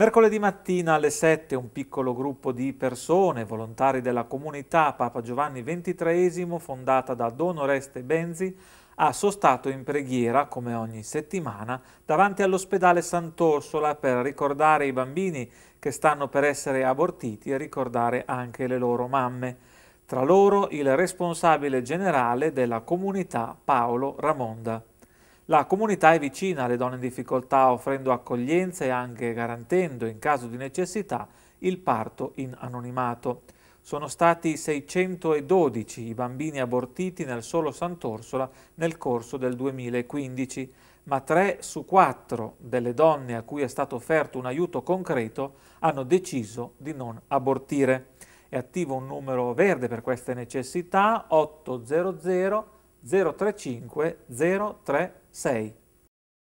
Mercoledì mattina alle 7 un piccolo gruppo di persone, volontari della comunità Papa Giovanni XXIII, fondata da Don Oreste Benzi, ha sostato in preghiera, come ogni settimana, davanti all'ospedale Sant'Orsola per ricordare i bambini che stanno per essere abortiti e ricordare anche le loro mamme. Tra loro il responsabile generale della comunità Paolo Ramonda. La comunità è vicina alle donne in difficoltà offrendo accoglienza e anche garantendo, in caso di necessità, il parto in anonimato. Sono stati 612 i bambini abortiti nel solo Sant'Orsola nel corso del 2015, ma 3 su 4 delle donne a cui è stato offerto un aiuto concreto hanno deciso di non abortire. È attivo un numero verde per queste necessità 800 035 036.